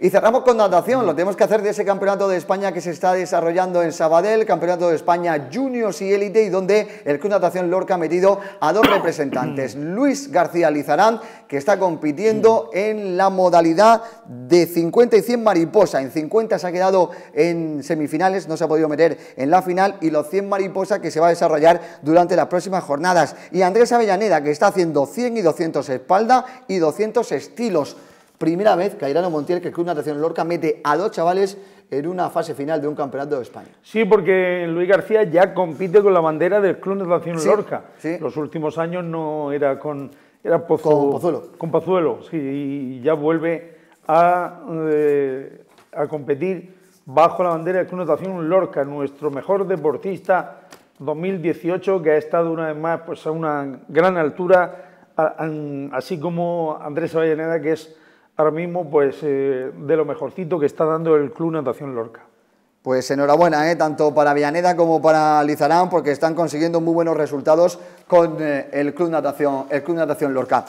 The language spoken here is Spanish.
Y cerramos con natación, lo mm. tenemos que hacer de ese campeonato de España que se está desarrollando en Sabadell, campeonato de España Juniors y Elite, y donde el Club Natación Lorca ha metido a dos representantes, mm. Luis García Lizarán, que está compitiendo mm. en la modalidad de 50 y 100 mariposa. En 50 se ha quedado en semifinales, no se ha podido meter en la final, y los 100 mariposa que se va a desarrollar durante las próximas jornadas. Y Andrés Avellaneda, que está haciendo 100 y 200 espalda y 200 estilos. Primera vez que Airano Montiel, que el Club Natación Lorca, mete a dos chavales en una fase final de un campeonato de España. Sí, porque Luis García ya compite con la bandera del Club Natación Lorca. Los últimos años no era con era con Pozuelo. Con Pozuelo, sí, y ya vuelve a, eh, a competir bajo la bandera del Club Natación Lorca, nuestro mejor deportista 2018 que ha estado una vez más pues, a una gran altura, así como Andrés Avellaneda, que es ahora mismo pues eh, de lo mejorcito que está dando el Club Natación Lorca. Pues enhorabuena, ¿eh? tanto para Villaneda como para Lizarán, porque están consiguiendo muy buenos resultados con eh, el, Club Natación, el Club Natación Lorca.